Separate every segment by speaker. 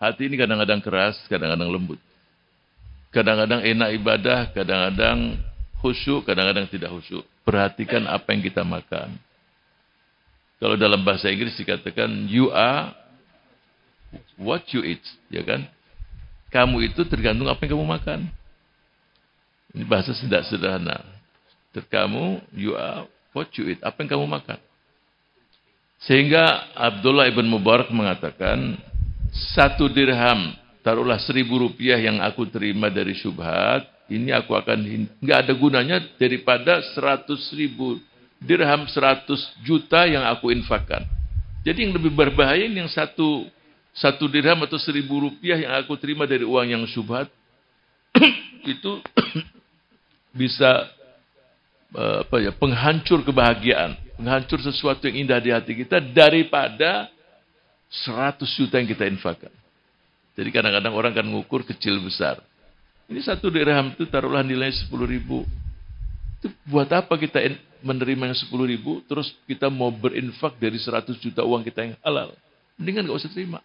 Speaker 1: Hati ini kadang-kadang keras, kadang-kadang lembut. Kadang-kadang enak ibadah, kadang-kadang khusyuk, kadang-kadang tidak khusyuk. Perhatikan apa yang kita makan. Kalau dalam bahasa Inggris dikatakan you are what you eat, ya kan? Kamu itu tergantung apa yang kamu makan. Ini bahasa tidak sederhana. Terkamu you are what you eat, apa yang kamu makan. Sehingga Abdullah ibn Mubarak mengatakan, satu dirham, taruhlah seribu rupiah yang aku terima dari syubhat ini aku akan nggak ada gunanya daripada seratus ribu dirham seratus juta yang aku infakkan. Jadi yang lebih berbahaya ini yang satu satu dirham atau seribu rupiah yang aku terima dari uang yang syubhat itu bisa eh, apa ya penghancur kebahagiaan, penghancur sesuatu yang indah di hati kita daripada 100 juta yang kita infakkan. Jadi kadang-kadang orang kan ngukur kecil besar. Ini satu dirham itu taruhlah nilai 10 ribu. Itu buat apa kita menerima yang 10 ribu, terus kita mau berinfak dari 100 juta uang kita yang halal. Mendingan gak usah terima.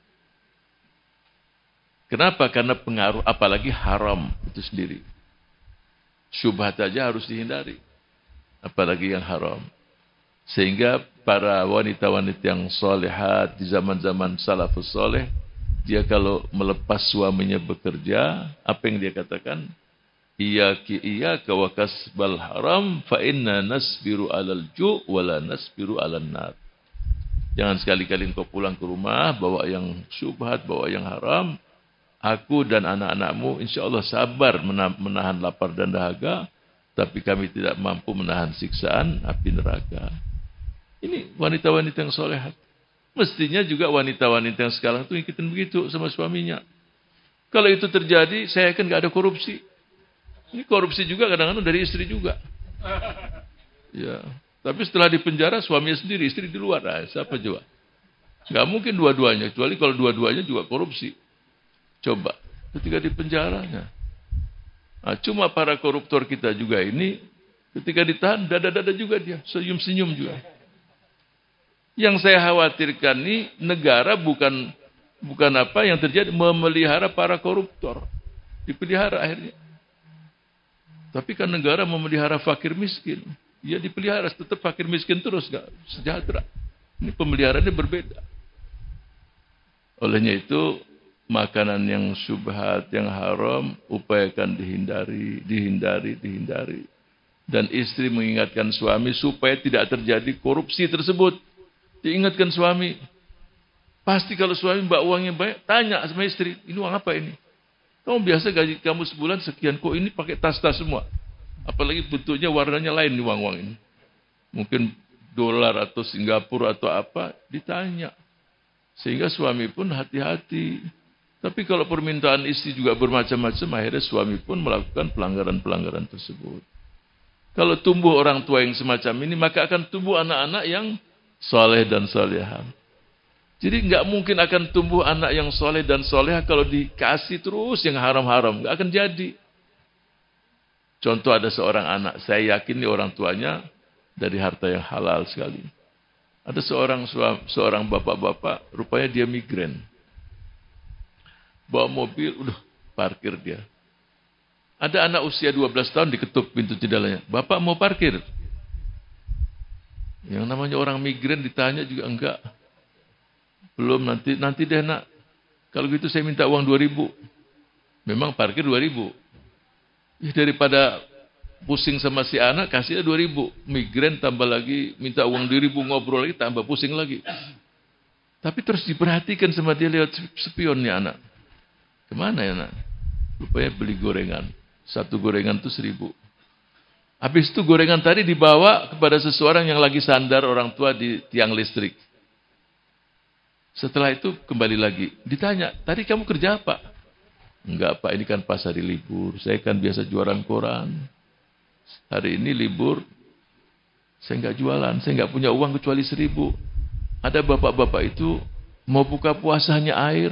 Speaker 1: Kenapa? Karena pengaruh apalagi haram itu sendiri. Syubhat aja harus dihindari. Apalagi yang haram. Sehingga para wanita-wanita yang solehat di zaman-zaman salafus soleh, dia kalau melepas suaminya bekerja, apa yang dia katakan? Iyaki iyaka wa kasbal haram fa inna nasbiru alal ju' wa nasbiru alal nar. Jangan sekali-kali engkau pulang ke rumah bawa yang syubhat, bawa yang haram. Aku dan anak-anakmu insya Allah sabar menahan lapar dan dahaga, tapi kami tidak mampu menahan siksaan api neraka. Ini wanita-wanita yang solehat. Mestinya juga wanita-wanita yang sekarang itu ikutin begitu sama suaminya. Kalau itu terjadi, saya yakin gak ada korupsi. Ini korupsi juga kadang-kadang dari istri juga. Ya, tapi setelah dipenjara suaminya sendiri, istri di luar. Nah, siapa coba? Gak mungkin dua-duanya, kecuali kalau dua-duanya juga korupsi. Coba, ketika dipenjaranya. Nah, cuma para koruptor kita juga ini, ketika ditahan, dada-dada juga dia, senyum-senyum juga. Yang saya khawatirkan ini negara bukan bukan apa yang terjadi memelihara para koruptor. Dipelihara akhirnya. Tapi kan negara memelihara fakir miskin. Ya dipelihara tetap fakir miskin terus nggak sejahtera. Ini pemeliharaannya berbeda. Olehnya itu makanan yang subhat, yang haram upayakan dihindari, dihindari, dihindari. Dan istri mengingatkan suami supaya tidak terjadi korupsi tersebut. Diingatkan suami. Pasti kalau suami mbak uangnya banyak, tanya sama istri, ini uang apa ini? Kamu biasa gaji kamu sebulan sekian, kok ini pakai tas-tas semua? Apalagi bentuknya warnanya lain di uang-uang ini. Mungkin dolar atau Singapura atau apa, ditanya. Sehingga suami pun hati-hati. Tapi kalau permintaan istri juga bermacam-macam, akhirnya suami pun melakukan pelanggaran-pelanggaran tersebut. Kalau tumbuh orang tua yang semacam ini, maka akan tumbuh anak-anak yang soleh dan soleha. Jadi nggak mungkin akan tumbuh anak yang soleh dan soleha kalau dikasih terus yang haram-haram. Nggak akan jadi. Contoh ada seorang anak, saya yakin nih orang tuanya dari harta yang halal sekali. Ada seorang seorang bapak-bapak, rupanya dia migran, Bawa mobil, udah parkir dia. Ada anak usia 12 tahun diketuk pintu jendelanya. Bapak mau parkir? Yang namanya orang migran ditanya juga enggak. Belum nanti nanti deh nak. Kalau gitu saya minta uang 2000. Memang parkir 2000. Ya daripada pusing sama si anak kasihnya 2000. migran tambah lagi minta uang 2000 ngobrol lagi tambah pusing lagi. Tapi terus diperhatikan sama dia lewat spionnya anak. Kemana ya nak? Rupanya beli gorengan. Satu gorengan itu seribu. Habis itu gorengan tadi dibawa kepada seseorang yang lagi sandar orang tua di tiang listrik. Setelah itu kembali lagi. Ditanya, tadi kamu kerja apa? Enggak pak, ini kan pas hari libur. Saya kan biasa jualan koran. Hari ini libur, saya enggak jualan, saya enggak punya uang kecuali seribu. Ada bapak-bapak itu mau buka puasanya air.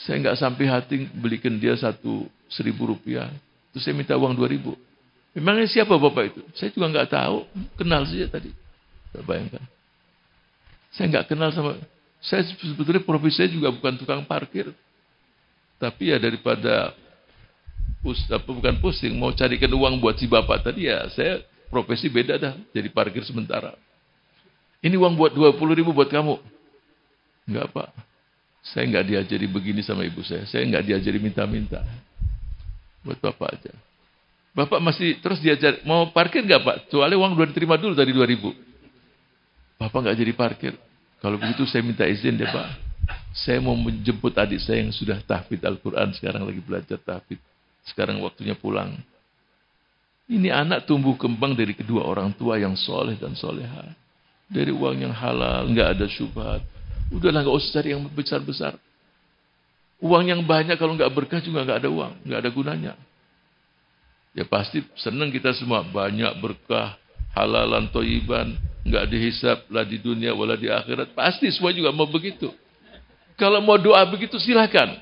Speaker 1: Saya enggak sampai hati belikan dia satu seribu rupiah. Terus saya minta uang dua ribu. Memangnya siapa bapak itu? Saya juga nggak tahu, kenal saja tadi. Saya bayangkan. Saya nggak kenal sama, saya sebetulnya profesi saya juga bukan tukang parkir. Tapi ya daripada pus, apa, bukan pusing, mau carikan uang buat si bapak tadi ya saya profesi beda dah, jadi parkir sementara. Ini uang buat dua puluh ribu buat kamu. nggak apa. saya nggak diajari begini sama ibu saya, saya nggak diajari minta-minta. Buat bapak aja. Bapak masih terus diajar, mau parkir nggak Pak? Soalnya uang udah diterima dulu tadi 2000. Bapak nggak jadi parkir. Kalau begitu saya minta izin deh Pak. Saya mau menjemput adik saya yang sudah tahfid Al-Quran, sekarang lagi belajar tahfid. Sekarang waktunya pulang. Ini anak tumbuh kembang dari kedua orang tua yang soleh dan soleha. Dari uang yang halal, nggak ada syubhat. Udahlah nggak usah cari yang besar-besar. Uang yang banyak kalau nggak berkah juga nggak ada uang, nggak ada gunanya. Ya pasti senang kita semua banyak berkah, halalan toiban, nggak dihisap lah di dunia wala di akhirat. Pasti semua juga mau begitu. Kalau mau doa begitu silahkan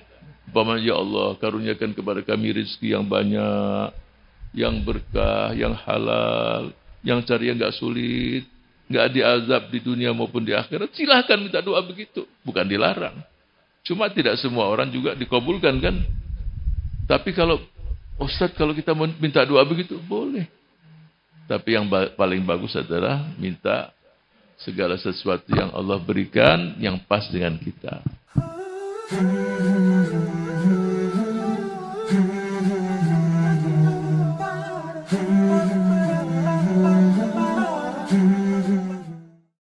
Speaker 1: Bapak ya Allah karuniakan kepada kami rezeki yang banyak, yang berkah, yang halal, yang cari yang nggak sulit, nggak diazab di dunia maupun di akhirat. Silahkan minta doa begitu, bukan dilarang. Cuma tidak semua orang juga dikabulkan kan. Tapi kalau Ustadz kalau kita minta doa begitu, boleh. Tapi yang ba paling bagus adalah minta segala sesuatu yang Allah berikan yang pas dengan kita. Hmm.